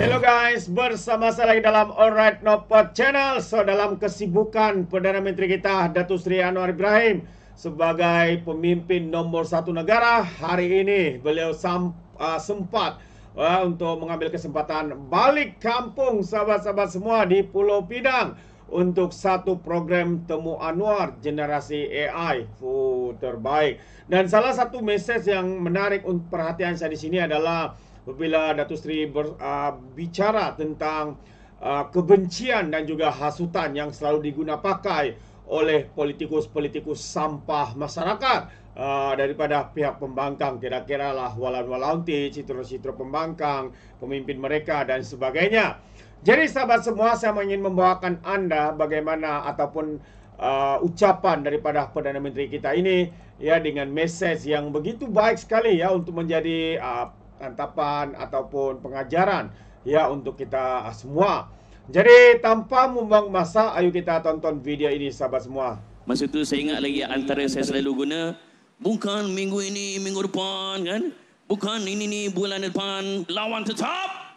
Hello guys, bersama saya lagi dalam Alright Pod Channel So dalam kesibukan Perdana Menteri kita Datuk Seri Anwar Ibrahim Sebagai pemimpin nomor satu negara Hari ini beliau uh, sempat uh, untuk mengambil kesempatan balik kampung sahabat-sahabat semua di Pulau Pinang untuk satu program temu Anwar generasi AI Fuh, terbaik dan salah satu message yang menarik untuk perhatian saya di sini adalah apabila Datuk Seri ber, uh, bicara tentang uh, kebencian dan juga hasutan yang selalu diguna pakai oleh politikus-politikus sampah masyarakat uh, daripada pihak pembangkang kira-kira lah walau walanti citra-citra pembangkang, pemimpin mereka dan sebagainya. Jadi sahabat semua saya ingin membawakan anda bagaimana ataupun uh, ucapan daripada Perdana Menteri kita ini ya dengan message yang begitu baik sekali ya untuk menjadi uh, Antapan ataupun pengajaran ya untuk kita semua. Jadi tanpa membuang masa, ayo kita tonton video ini sahabat semua. Masa itu saya ingat lagi antara saya selalu guna, bukan minggu ini, minggu depan kan? Bukan ini ni bulan depan, lawan tetap.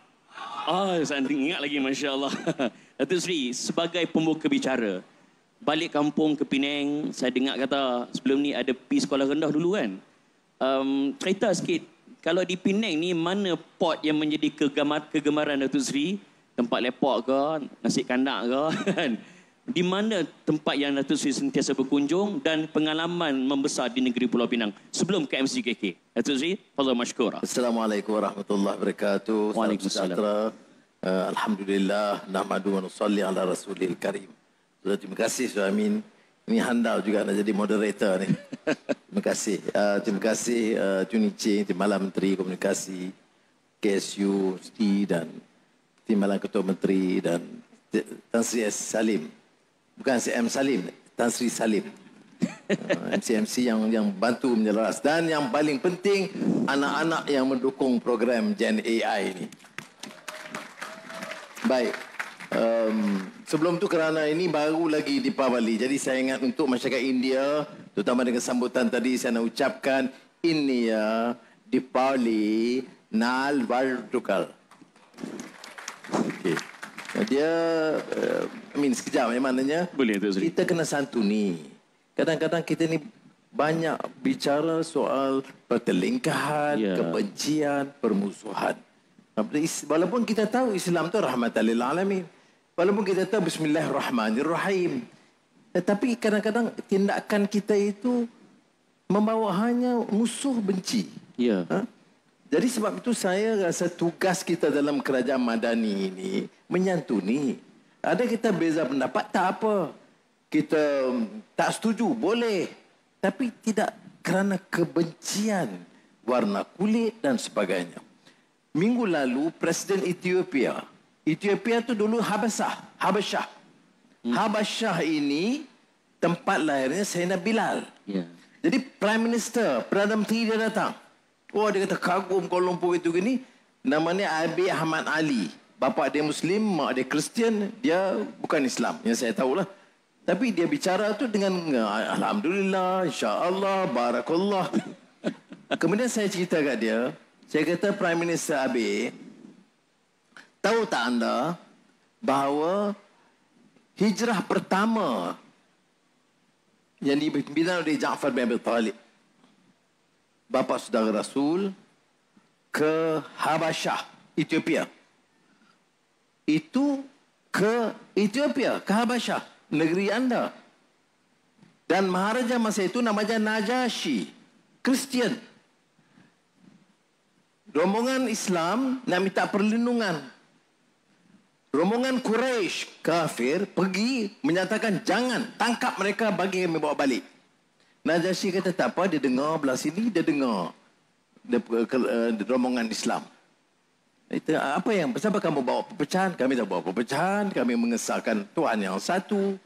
Ah, oh, saya ingat lagi Masya Allah. Datuk Sri, sebagai pembuka bicara, balik kampung ke Penang, saya dengar kata sebelum ni ada pi sekolah rendah dulu kan? Um, cerita sikit kalau di Penang ni mana pot yang menjadi kegemar- kegemaran Datuk Sri Tempat lepak ke? Nasi kandak ke? Kan? di mana tempat yang Datuk Sri sentiasa berkunjung dan pengalaman membesar di negeri Pulau Pinang sebelum ke MCKK? Datuk Seri, Fadhal Mashkura. Assalamualaikum warahmatullahi wabarakatuh. Waalaikumsalam. Uh, Alhamdulillah Nahmadu wa nusalli ala rasulil karim Terima kasih Suhaimin Ini handal juga nak jadi moderator ni terima kasih. Uh, terima kasih uh, ah, Juni Ching, Timbalan Menteri Komunikasi, KSU, STI dan Timbalan Ketua Menteri dan Tan Sri S. Salim. Bukan M. Salim, Tan Sri Salim. Ah, MC-MC yang, yang bantu menyelaras. Dan yang paling penting, anak-anak yang mendukung program Gen AI ini. Baik. Um, sebelum tu kerana ini baru lagi di Pavali. Jadi saya ingat untuk masyarakat India, terutama dengan sambutan tadi saya nak ucapkan ini ya Dipali Nal Vardukal. Okay. Dia, uh, I mean sekejap ya maknanya. Boleh tu, Sri. Kita kena santuni. Kadang-kadang kita ni banyak bicara soal pertelingkahan, yeah. kebencian, permusuhan. Walaupun kita tahu Islam tu rahmatan lil alamin. Walaupun kita tahu bismillahirrahmanirrahim. Tetapi kadang-kadang tindakan kita itu membawa hanya musuh benci. Ya. Ha? Jadi sebab itu saya rasa tugas kita dalam kerajaan madani ini menyantuni. Ada kita beza pendapat tak apa. Kita um, tak setuju boleh. Tapi tidak kerana kebencian warna kulit dan sebagainya. Minggu lalu Presiden Ethiopia. Ethiopia itu dulu Habasah. Habasyah. Hmm. Habasyah ini tempat lahirnya Sayyidina Bilal. Yeah. Jadi Prime Minister, Perdana Menteri dia datang. Oh dia kata kagum Kuala Lumpur itu gini. Namanya Abi Ahmad Ali. Bapa dia Muslim, mak dia Kristian. Dia bukan Islam yang saya tahu lah. Tapi dia bicara tu dengan Alhamdulillah, InsyaAllah, Barakallah. Kemudian saya cerita kat dia. Saya kata Prime Minister Abi, tahu tak anda bahawa Hijrah pertama yang dipimpin oleh Ja'far bin Abi Talib. Bapa saudara Rasul ke Habasyah, Ethiopia. Itu ke Ethiopia, ke Habasyah, negeri anda. Dan Maharaja masa itu namanya Najashi, Christian. Rombongan Islam nak minta perlindungan Rombongan Quraisy kafir pergi menyatakan jangan tangkap mereka bagi kami bawa balik. Najasyi kata tak apa dia dengar belah sini dia dengar dia, ke, uh, rombongan Islam. Itu apa yang sebab kamu bawa pepecahan kami tak bawa pepecahan kami mengesahkan Tuhan yang satu.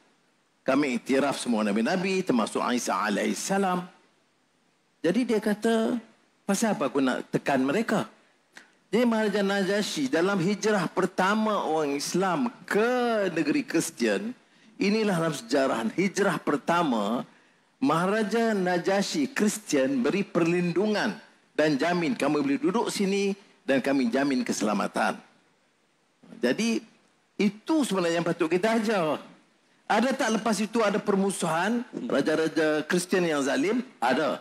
Kami iktiraf semua nabi-nabi termasuk Isa alaihissalam. Jadi dia kata pasal apa aku nak tekan mereka? Jadi Maharaja Najasyi dalam hijrah pertama orang Islam ke negeri Kristian, inilah dalam sejarah hijrah pertama Maharaja Najasyi Kristian beri perlindungan dan jamin kamu boleh duduk sini dan kami jamin keselamatan. Jadi itu sebenarnya yang patut kita ajar. Ada tak lepas itu ada permusuhan raja-raja Kristian yang zalim? Ada.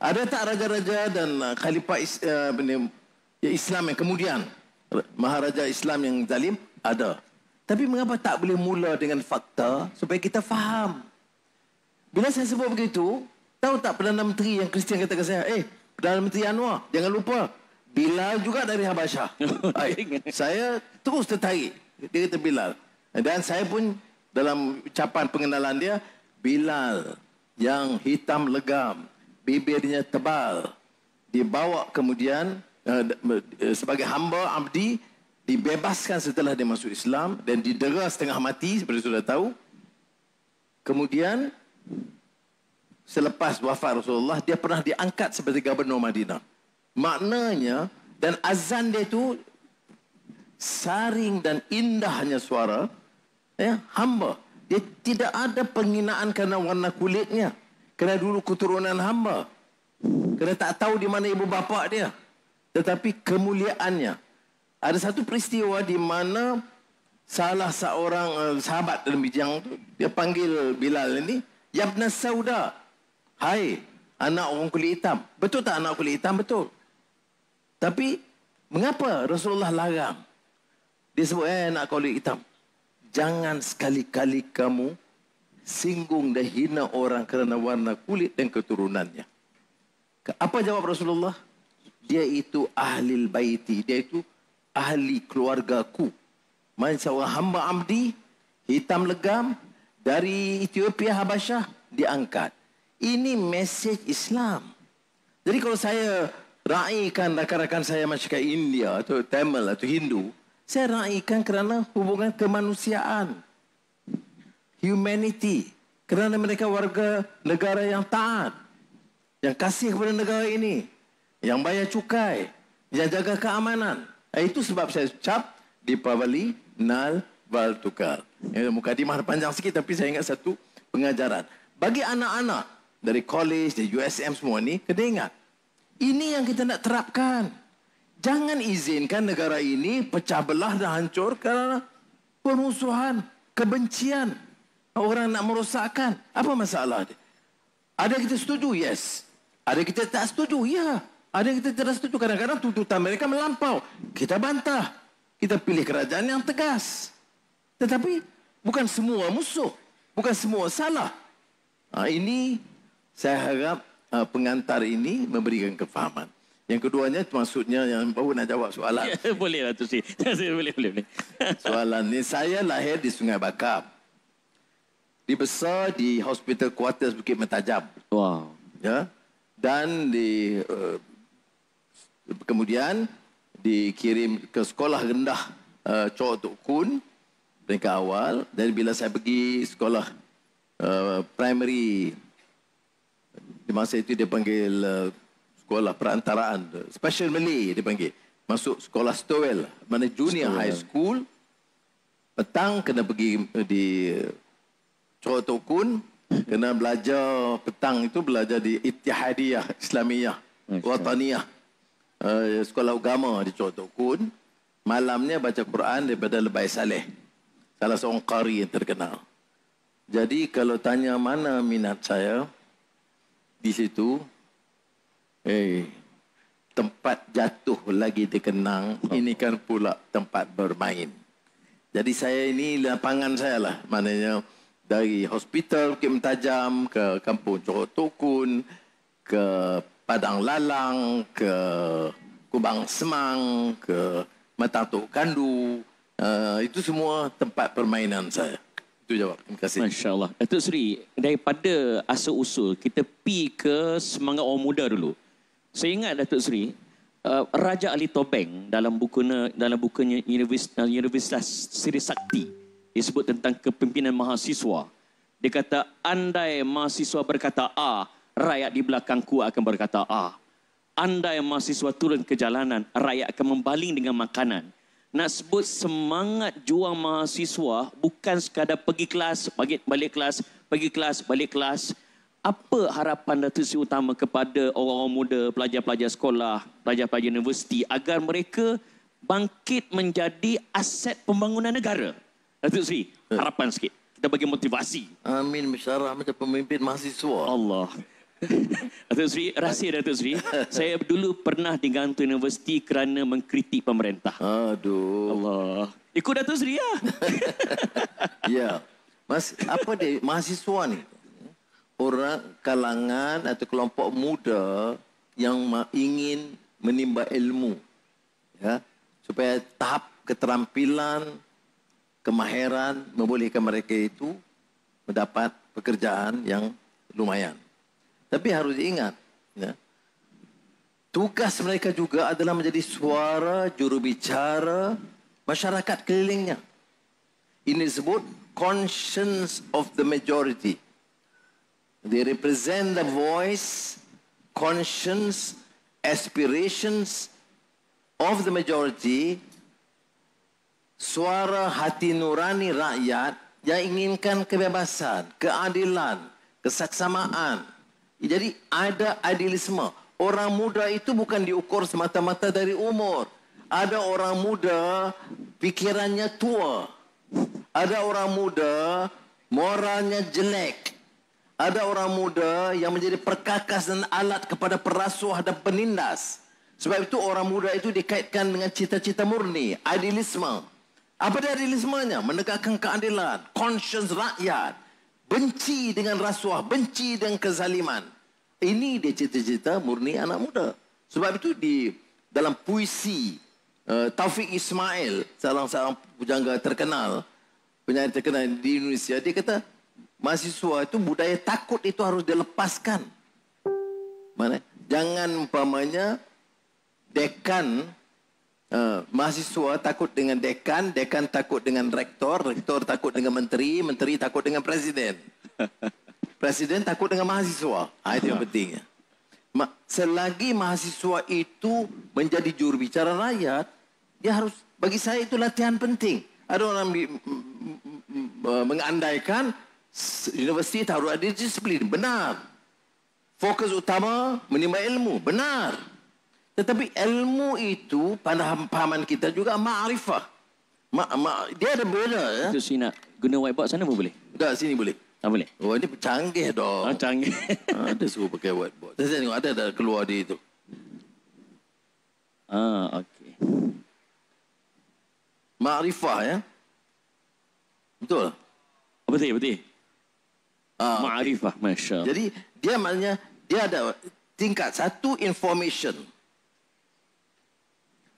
Ada tak raja-raja dan uh, khalifah uh, Ya Islam yang kemudian Maharaja Islam yang zalim ada. Tapi mengapa tak boleh mula dengan fakta supaya kita faham? Bila saya sebut begitu, tahu tak Perdana Menteri yang Kristian kata ke saya, eh Perdana Menteri Anwar, jangan lupa. Bilal juga dari Habasyah. Oh, Hai, saya terus tertarik. Dia kata Bilal. Dan saya pun dalam ucapan pengenalan dia, Bilal yang hitam legam, bibirnya tebal, dibawa kemudian Eh, eh, sebagai hamba abdi dibebaskan setelah dia masuk Islam dan didera setengah mati seperti sudah tahu. Kemudian selepas wafat Rasulullah dia pernah diangkat sebagai gubernur Madinah. Maknanya dan azan dia itu saring dan indahnya suara ya hamba dia tidak ada penghinaan kerana warna kulitnya kerana dulu keturunan hamba kerana tak tahu di mana ibu bapa dia tetapi kemuliaannya. Ada satu peristiwa di mana salah seorang uh, sahabat dalam bijang itu, dia panggil Bilal ini, Yabna Sauda. Hai, anak orang kulit hitam. Betul tak anak kulit hitam? Betul. Tapi, mengapa Rasulullah larang? Dia sebut, eh anak kulit hitam. Jangan sekali-kali kamu singgung dan hina orang kerana warna kulit dan keturunannya. Apa jawab Rasulullah? dia itu ahli baiti dia itu ahli keluargaku man seorang hamba abdi hitam legam dari Ethiopia Habasyah diangkat ini message Islam jadi kalau saya raikan rakan-rakan saya masyarakat India atau Tamil atau Hindu saya raikan kerana hubungan kemanusiaan humanity kerana mereka warga negara yang taat yang kasih kepada negara ini yang bayar cukai, yang jaga keamanan. Eh, itu sebab saya cap di Pavali Nal Val Tukar. Ya, muka dimah panjang sikit tapi saya ingat satu pengajaran. Bagi anak-anak dari college, dari USM semua ni, kena ingat. Ini yang kita nak terapkan. Jangan izinkan negara ini pecah belah dan hancur kerana permusuhan, kebencian. Orang nak merosakkan. Apa masalah dia? Ada kita setuju? Yes. Ada kita tak setuju? Ya. Yeah. Ada yang kita tidak setuju. Kadang-kadang tuntutan mereka melampau. Kita bantah. Kita pilih kerajaan yang tegas. Tetapi bukan semua musuh. Bukan semua salah. Ha, ini saya harap ha, pengantar ini memberikan kefahaman. Yang keduanya maksudnya yang baru nak jawab soalan. Ya, boleh lah tu si. boleh, boleh, boleh. soalan ni saya lahir di Sungai Bakar. Dibesar di Hospital Quarters Bukit Metajam. Wow. Ya. Dan di uh, kemudian dikirim ke sekolah rendah uh, eh, Chow Tok Kun peringkat awal dan bila saya pergi sekolah uh, primary di masa itu dia panggil uh, sekolah perantaraan special Malay dia panggil masuk sekolah Stowell mana junior Stowell. high school petang kena pergi di Chow Tok Kun kena belajar petang itu belajar di Ittihadiyah Islamiyah okay uh, sekolah agama di Chotok Kun malamnya baca Quran daripada Lebai Saleh salah seorang kari yang terkenal jadi kalau tanya mana minat saya di situ eh tempat jatuh lagi dikenang ini kan pula tempat bermain jadi saya ini lapangan saya lah maknanya dari hospital Kim Tajam ke kampung Chotok Kun ke Padang Lalang, ke Kubang Semang, ke Matatuk Kandu. Uh, itu semua tempat permainan saya. Itu jawab. Terima kasih. Masya Allah. Datuk eh, Seri, daripada asal-usul, kita pi ke Semangat Orang Muda dulu. Saya ingat Datuk Seri, eh, Raja Ali Tobeng dalam bukunya, dalam bukunya Universitas, Universitas Seri Sakti disebut tentang kepimpinan mahasiswa. Dia kata, andai mahasiswa berkata A, ah, rakyat di belakangku akan berkata, ah, anda yang mahasiswa turun ke jalanan, rakyat akan membaling dengan makanan. Nak sebut semangat juang mahasiswa bukan sekadar pergi kelas, pergi balik kelas, pergi kelas, balik kelas. Apa harapan Datuk Seri Utama kepada orang-orang muda, pelajar-pelajar sekolah, pelajar-pelajar universiti agar mereka bangkit menjadi aset pembangunan negara? Datuk Seri, eh. harapan sikit. Kita bagi motivasi. Amin, Masyarah macam pemimpin mahasiswa. Allah. Datuk Sri, rahsia Datuk Sri. Saya dulu pernah digantung universiti kerana mengkritik pemerintah. Aduh. Allah. Ikut Datuk Sri ya. ya. Mas, apa dia mahasiswa ni? Orang kalangan atau kelompok muda yang ingin menimba ilmu. Ya. Supaya tahap keterampilan, kemahiran membolehkan mereka itu mendapat pekerjaan yang lumayan. Tapi harus diingat, ya. tugas mereka juga adalah menjadi suara jurubicara masyarakat kelilingnya. Ini disebut conscience of the majority. They represent the voice, conscience, aspirations of the majority. Suara hati nurani rakyat yang inginkan kebebasan, keadilan, kesaksamaan. Jadi ada idealisme. Orang muda itu bukan diukur semata-mata dari umur. Ada orang muda pikirannya tua. Ada orang muda moralnya jelek. Ada orang muda yang menjadi perkakas dan alat kepada perasuah dan penindas. Sebab itu orang muda itu dikaitkan dengan cita-cita murni, idealisme. Apa dia idealismenya? Menegakkan keadilan, conscience rakyat. Benci dengan rasuah, benci dengan kezaliman. Ini dia cerita-cerita murni anak muda. Sebab itu di dalam puisi uh, Taufik Ismail, salah seorang pujangga terkenal, penyanyi terkenal di Indonesia, dia kata mahasiswa itu budaya takut itu harus dilepaskan. Mana? Jangan umpamanya dekan Eh, mahasiswa takut dengan dekan, dekan takut dengan rektor, rektor takut dengan menteri, menteri takut dengan presiden. Presiden takut dengan mahasiswa. Ha, itu yang ha. pentingnya. Ma- selagi mahasiswa itu menjadi jurubicara rakyat, dia harus bagi saya itu latihan penting. Ada orang eh, mengandaikan universiti taruh ada disiplin. Benar. Fokus utama menimba ilmu. Benar. Tetapi ilmu itu pada pahaman kita juga ma'rifah. Ma, ma, dia ada beda. Ya? Itu nak guna whiteboard sana pun boleh? Tak, sini boleh. Tak ah, boleh? Oh, ini canggih dong. Ah, canggih. ada ah, suruh pakai whiteboard. Saya tengok ada, ada keluar di itu. Ah, okey. Ma'rifah ya. Betul? Oh, betul, betul. Ah, Ma'rifah, Masya Allah. Jadi, dia maknanya, dia ada tingkat satu information.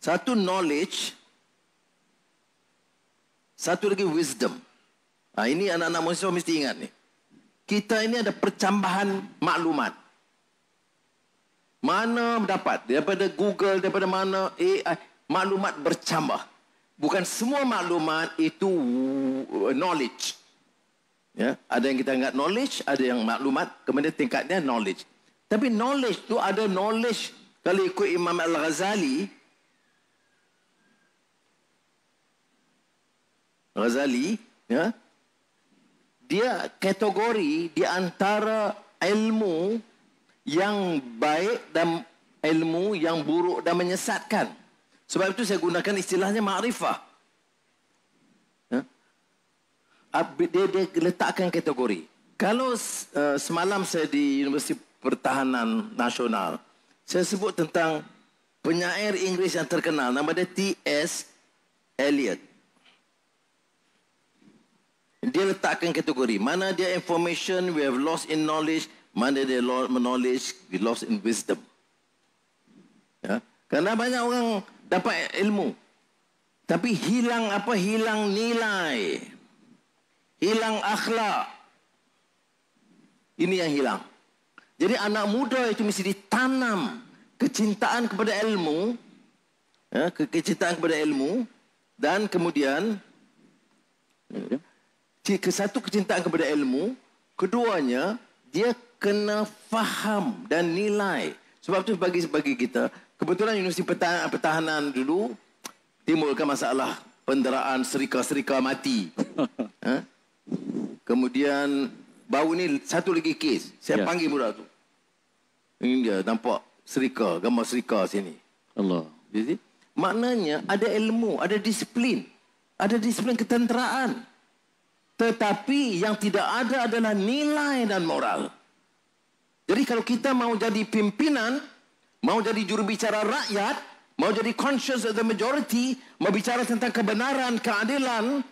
Satu knowledge. Satu lagi wisdom. Nah, ha, ini anak-anak manusia mesti ingat ni. Kita ini ada percambahan maklumat. Mana dapat? Daripada Google, daripada mana AI. Maklumat bercambah. Bukan semua maklumat itu knowledge. Ya, ada yang kita anggap knowledge, ada yang maklumat. Kemudian tingkatnya knowledge. Tapi knowledge tu ada knowledge. Kalau ikut Imam Al-Ghazali, Ghazali ya dia kategori di antara ilmu yang baik dan ilmu yang buruk dan menyesatkan sebab itu saya gunakan istilahnya makrifah ya dia, dia letakkan kategori kalau uh, semalam saya di Universiti Pertahanan Nasional saya sebut tentang penyair Inggeris yang terkenal nama dia T.S. Eliot dia letakkan kategori mana dia information we have lost in knowledge mana dia knowledge we lost in wisdom ya kerana banyak orang dapat ilmu tapi hilang apa hilang nilai hilang akhlak ini yang hilang jadi anak muda itu mesti ditanam kecintaan kepada ilmu ya kecintaan kepada ilmu dan kemudian ya, ke satu kecintaan kepada ilmu, keduanya dia kena faham dan nilai. Sebab tu bagi bagi kita, kebetulan universiti pertahanan, pertahanan dulu timbulkan masalah penderaan serika-serika mati. ha? Kemudian bau ni satu lagi kes. Saya yeah. panggil budak tu. Ini dia nampak serika, gambar serika sini. Allah. Jadi maknanya ada ilmu, ada disiplin. Ada disiplin ketenteraan. Tetapi yang tidak ada adalah nilai dan moral. Jadi kalau kita mau jadi pimpinan, mau jadi jurubicara rakyat, mau jadi conscious of the majority, mau bicara tentang kebenaran, keadilan,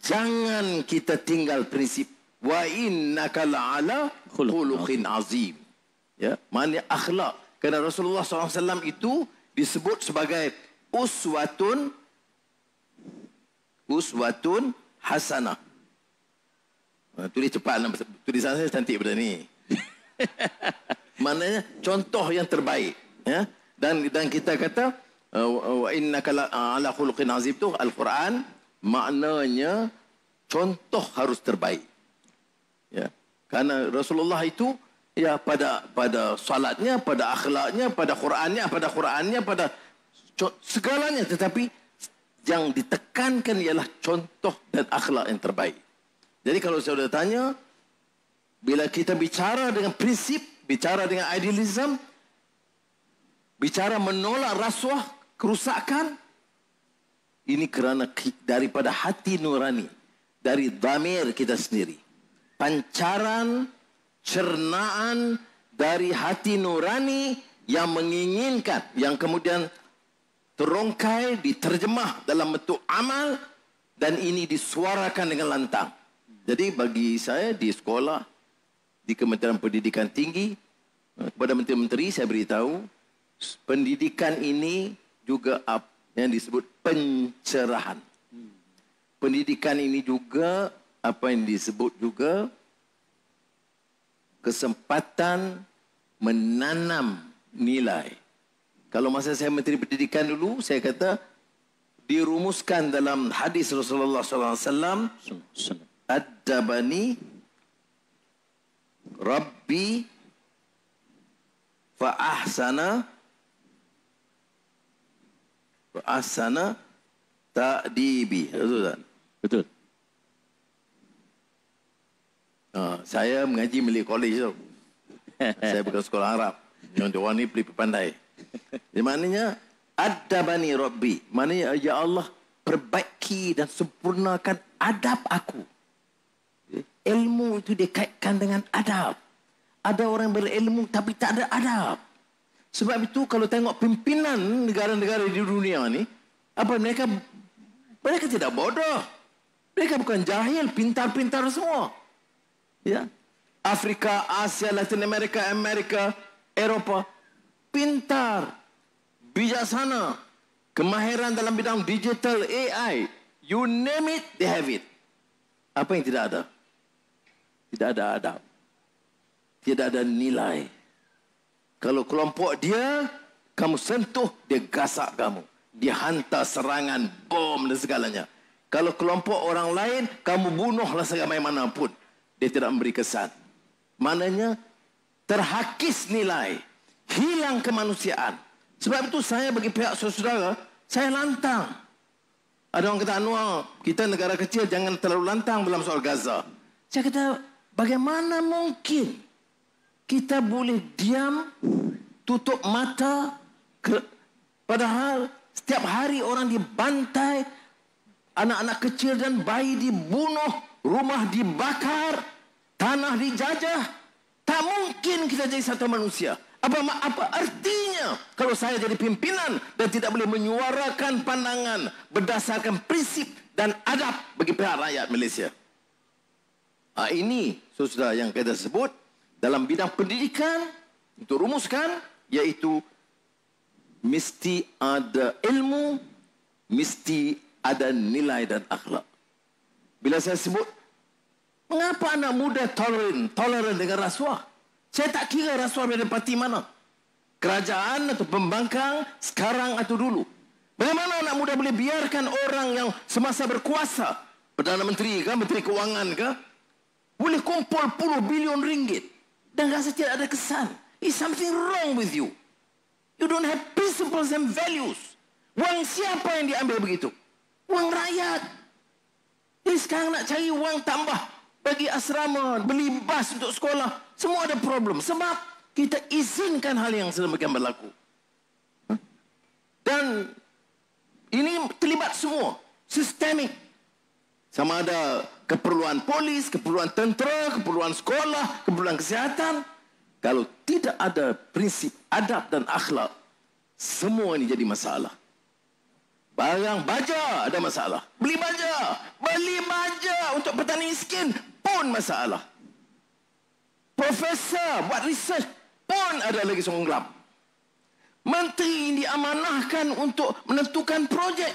jangan kita tinggal prinsip wa innaka la'ala khuluqin azim. Ya, maknanya akhlak. Karena Rasulullah SAW itu disebut sebagai uswatun uswatun hasanah. Eh, tulis cepat. Lah. Tulisan saya cantik benda ni. Maknanya contoh yang terbaik. Ya? Dan dan kita kata eh, wa innaka eh, ala khuluqin azim tu al-Quran maknanya contoh harus terbaik. Ya. Karena Rasulullah itu ya pada pada salatnya, pada akhlaknya, pada Qurannya, pada Qurannya, pada segalanya tetapi yang ditekankan ialah contoh dan akhlak yang terbaik. Jadi kalau saya sudah tanya, bila kita bicara dengan prinsip, bicara dengan idealisme, bicara menolak rasuah, kerusakan, ini kerana daripada hati nurani, dari damir kita sendiri. Pancaran, cernaan dari hati nurani yang menginginkan, yang kemudian terongkai, diterjemah dalam bentuk amal, dan ini disuarakan dengan lantang. Jadi bagi saya di sekolah, di Kementerian Pendidikan Tinggi, eh, kepada menteri-menteri saya beritahu, pendidikan ini juga yang disebut pencerahan. Pendidikan ini juga apa yang disebut juga kesempatan menanam nilai. Kalau masa saya menteri pendidikan dulu, saya kata dirumuskan dalam hadis Rasulullah SAW. Adabani rabbi fa ahsana fa ahsana ta'dibi betul tak betul ha, saya mengaji milik college tu saya bukan sekolah Arab yang dia orang ni pelipi pandai di maknanya addabani rabbi maknanya ya Allah perbaiki dan sempurnakan adab aku Ilmu itu dikaitkan dengan adab. Ada orang berilmu tapi tak ada adab. Sebab itu kalau tengok pimpinan negara-negara di dunia ni, apa mereka mereka tidak bodoh. Mereka bukan jahil, pintar-pintar semua. Ya. Afrika, Asia, Latin Amerika, Amerika, Eropah, pintar, bijaksana, kemahiran dalam bidang digital AI, you name it, they have it. Apa yang tidak ada? Tidak ada adab. Tidak ada nilai. Kalau kelompok dia, kamu sentuh, dia gasak kamu. Dia hantar serangan, bom dan segalanya. Kalau kelompok orang lain, kamu bunuhlah segala mana pun. Dia tidak memberi kesan. Mananya, terhakis nilai. Hilang kemanusiaan. Sebab itu saya bagi pihak saudara-saudara, saya lantang. Ada orang kata Anwar, kita negara kecil jangan terlalu lantang dalam soal Gaza. Saya kata, Bagaimana mungkin kita boleh diam, tutup mata, padahal setiap hari orang dibantai, anak-anak kecil dan bayi dibunuh, rumah dibakar, tanah dijajah. Tak mungkin kita jadi satu manusia. Apa, apa artinya kalau saya jadi pimpinan dan tidak boleh menyuarakan pandangan berdasarkan prinsip dan adab bagi pihak rakyat Malaysia? Ha, ini sudah yang kita sebut dalam bidang pendidikan untuk rumuskan iaitu mesti ada ilmu, mesti ada nilai dan akhlak. Bila saya sebut, mengapa anak muda tolerant, tolerant dengan rasuah? Saya tak kira rasuah berada parti mana. Kerajaan atau pembangkang sekarang atau dulu. Bagaimana anak muda boleh biarkan orang yang semasa berkuasa Perdana Menteri ke, Menteri Keuangan ke, boleh kumpul puluh bilion ringgit. Dan rasa tidak ada kesan. Is something wrong with you. You don't have principles and values. Wang siapa yang diambil begitu? Wang rakyat. Jadi sekarang nak cari wang tambah. Bagi asrama, beli bas untuk sekolah. Semua ada problem. Sebab kita izinkan hal yang sedemikian berlaku. Dan ini terlibat semua. Sistemik. Sama ada keperluan polis, keperluan tentera, keperluan sekolah, keperluan kesihatan. Kalau tidak ada prinsip adab dan akhlak, semua ini jadi masalah. Barang baja ada masalah. Beli baja. Beli baja untuk petani miskin pun masalah. Profesor buat riset pun ada lagi sungguh gelap. Menteri yang diamanahkan untuk menentukan projek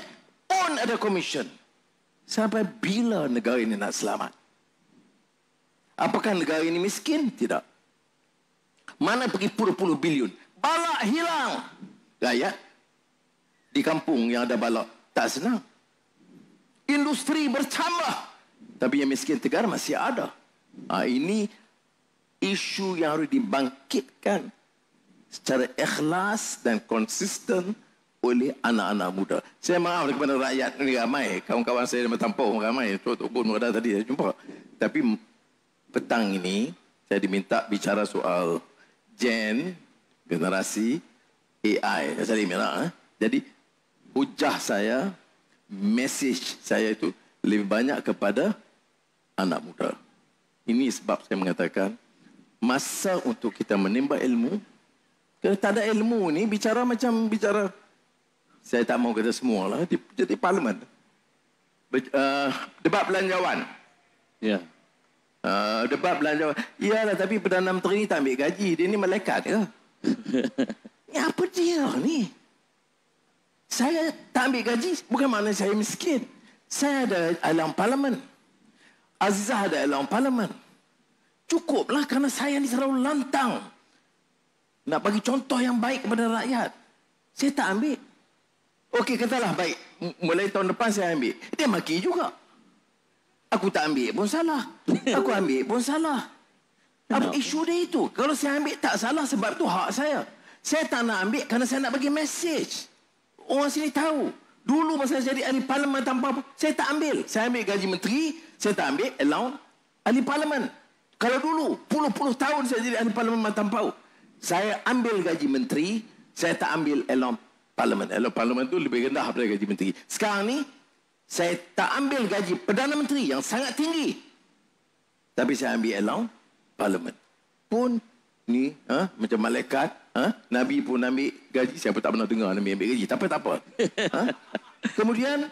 pun ada komisen. Sampai bila negara ini nak selamat? Apakah negara ini miskin? Tidak. Mana pergi puluh-puluh bilion? Balak hilang. Rakyat lah, di kampung yang ada balak tak senang. Industri bertambah. Tapi yang miskin tegar masih ada. Ha, ini isu yang harus dibangkitkan secara ikhlas dan konsisten oleh anak-anak muda. Saya maaf kepada rakyat ini ramai. Kawan-kawan saya yang bertampau ramai. Tuan Tok Bun berada tadi saya jumpa. Tapi petang ini saya diminta bicara soal gen, generasi, AI. Jadi, merah, eh? Jadi hujah saya, message saya itu lebih banyak kepada anak muda. Ini sebab saya mengatakan masa untuk kita menimba ilmu kalau tak ada ilmu ni bicara macam bicara saya tak mau kata semua lah. di parlimen. Ber, uh, debat belanjawan. Ya. Yeah. Uh, debat belanjawan. Iyalah tapi Perdana Menteri ni tak ambil gaji. Dia ni malaikat ke? ni ya, apa dia ni? Saya tak ambil gaji. Bukan mana saya miskin. Saya ada dalam parlimen. Azizah ada dalam parlimen. Cukuplah kerana saya ni selalu lantang. Nak bagi contoh yang baik kepada rakyat. Saya tak ambil. Okey, katalah baik. Mulai tahun depan saya ambil. Dia maki juga. Aku tak ambil pun salah. Aku ambil pun salah. Apa isu dia itu? Kalau saya ambil tak salah sebab tu hak saya. Saya tak nak ambil kerana saya nak bagi message. Orang sini tahu. Dulu masa saya jadi ahli parlimen tanpa apa, saya tak ambil. Saya ambil gaji menteri, saya tak ambil allowance ahli parlimen. Kalau dulu, puluh-puluh tahun saya jadi ahli parlimen tanpa apa, saya ambil gaji menteri, saya tak ambil allowance parlimen. Hello, parlimen tu lebih rendah daripada gaji menteri. Sekarang ni, saya tak ambil gaji Perdana Menteri yang sangat tinggi. Tapi saya ambil allow parlimen. Pun ni, ha, macam malaikat, ha, Nabi pun ambil gaji. Siapa tak pernah dengar Nabi ambil gaji. Tapi tak apa. Ha? Kemudian,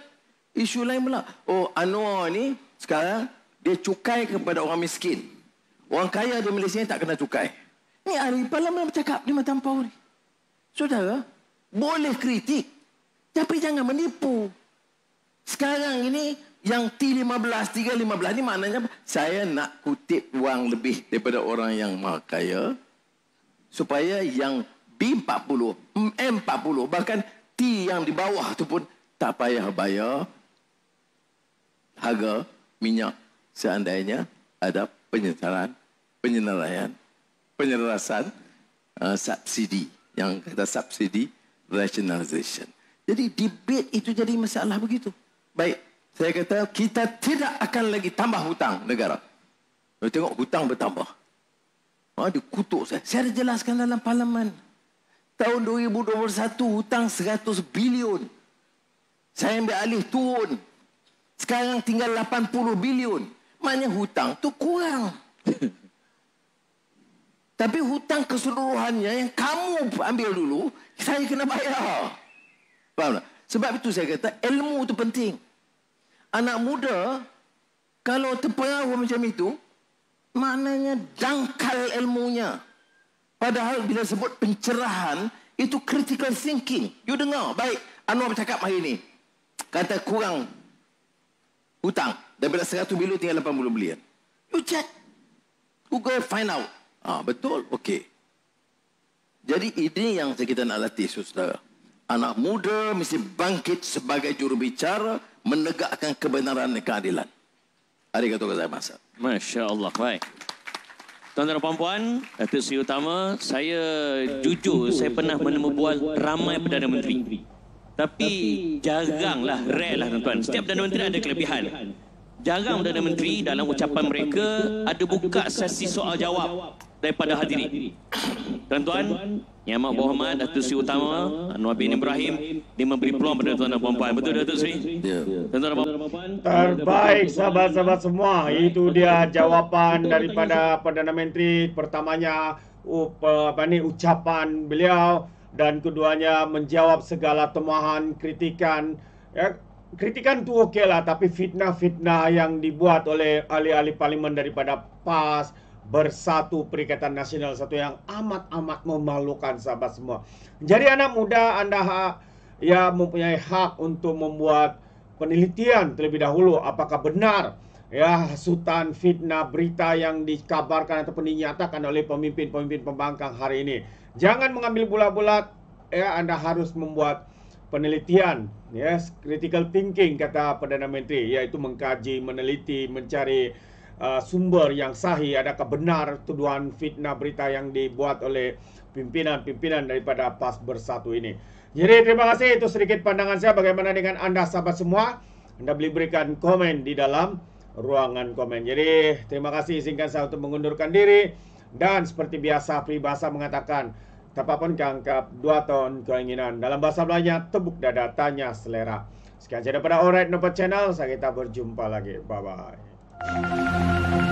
isu lain pula. Oh, Anwar ni sekarang, dia cukai kepada orang miskin. Orang kaya di Malaysia tak kena cukai. Ni hari parlimen bercakap di Matampau ni. Saudara, boleh kritik. Tapi jangan menipu. Sekarang ini yang T15, T15 ini maknanya saya nak kutip wang lebih daripada orang yang maha kaya supaya yang B40, M40 bahkan T yang di bawah tu pun tak payah bayar harga minyak seandainya ada penyetaraan, penyenaraian, penyerasan uh, subsidi yang kata subsidi rationalization. Jadi debate itu jadi masalah begitu. Baik, saya kata kita tidak akan lagi tambah hutang negara. Kita tengok hutang bertambah. Ha, dia kutuk saya. Saya ada jelaskan dalam parlimen. Tahun 2021 hutang 100 bilion. Saya ambil alih turun. Sekarang tinggal 80 bilion. Maknanya hutang tu kurang. Tapi hutang keseluruhannya yang kamu ambil dulu, saya kena bayar. Faham tak? Sebab itu saya kata ilmu itu penting. Anak muda kalau terpengaruh macam itu, maknanya dangkal ilmunya. Padahal bila sebut pencerahan, itu critical thinking. You dengar, baik. Anwar bercakap hari ini. Kata kurang hutang. Daripada 100 bilion tinggal 80 bilion. You check. Google, find out. Ah, betul? Okey. Jadi ini yang kita nak latih, saudara. Anak muda mesti bangkit sebagai jurubicara menegakkan kebenaran dan keadilan. Hari kata kata masa. Masya Allah. Baik. Tuan dan perempuan, atasi utama, saya jujur, saya pernah menemubual ramai Perdana Menteri. Tapi jaganglah, rare lah tuan-tuan. Setiap Perdana Menteri ada kelebihan. Jarang Perdana Menteri dalam ucapan mereka ada buka sesi soal jawab daripada hadiri. Tuan-tuan yang amat berhormat Datuk Seri Utama Anwar bin Ibrahim dia memberi peluang kepada tuan-tuan dan puan-puan. Betul Datuk Seri? Ya. Tuan-tuan dan puan Terbaik sahabat-sahabat semua. Itu dia jawapan daripada Perdana Menteri pertamanya apa ni ucapan beliau dan keduanya menjawab segala temuan kritikan ya, kritikan tu okey lah tapi fitnah-fitnah yang dibuat oleh ahli-ahli parlimen daripada PAS bersatu Perikatan Nasional satu yang amat amat memalukan sahabat semua. Jadi anak muda anda ha, ya mempunyai hak untuk membuat penelitian terlebih dahulu apakah benar ya sultan fitnah berita yang dikabarkan atau dinyatakan oleh pemimpin-pemimpin pembangkang hari ini. Jangan mengambil bulat-bulat ya anda harus membuat penelitian yes, ya, critical thinking kata perdana menteri yaitu mengkaji meneliti mencari Uh, sumber yang sahih adakah benar tuduhan fitnah berita yang dibuat oleh pimpinan-pimpinan daripada PAS Bersatu ini. Jadi terima kasih itu sedikit pandangan saya bagaimana dengan anda sahabat semua. Anda boleh berikan komen di dalam ruangan komen. Jadi terima kasih izinkan saya untuk mengundurkan diri dan seperti biasa peribahasa mengatakan Siapa pun kangkap dua ton keinginan. Dalam bahasa Melayu, tebuk dada, tanya selera. Sekian saja daripada Alright Nobat Channel. Saya kita berjumpa lagi. Bye-bye. 何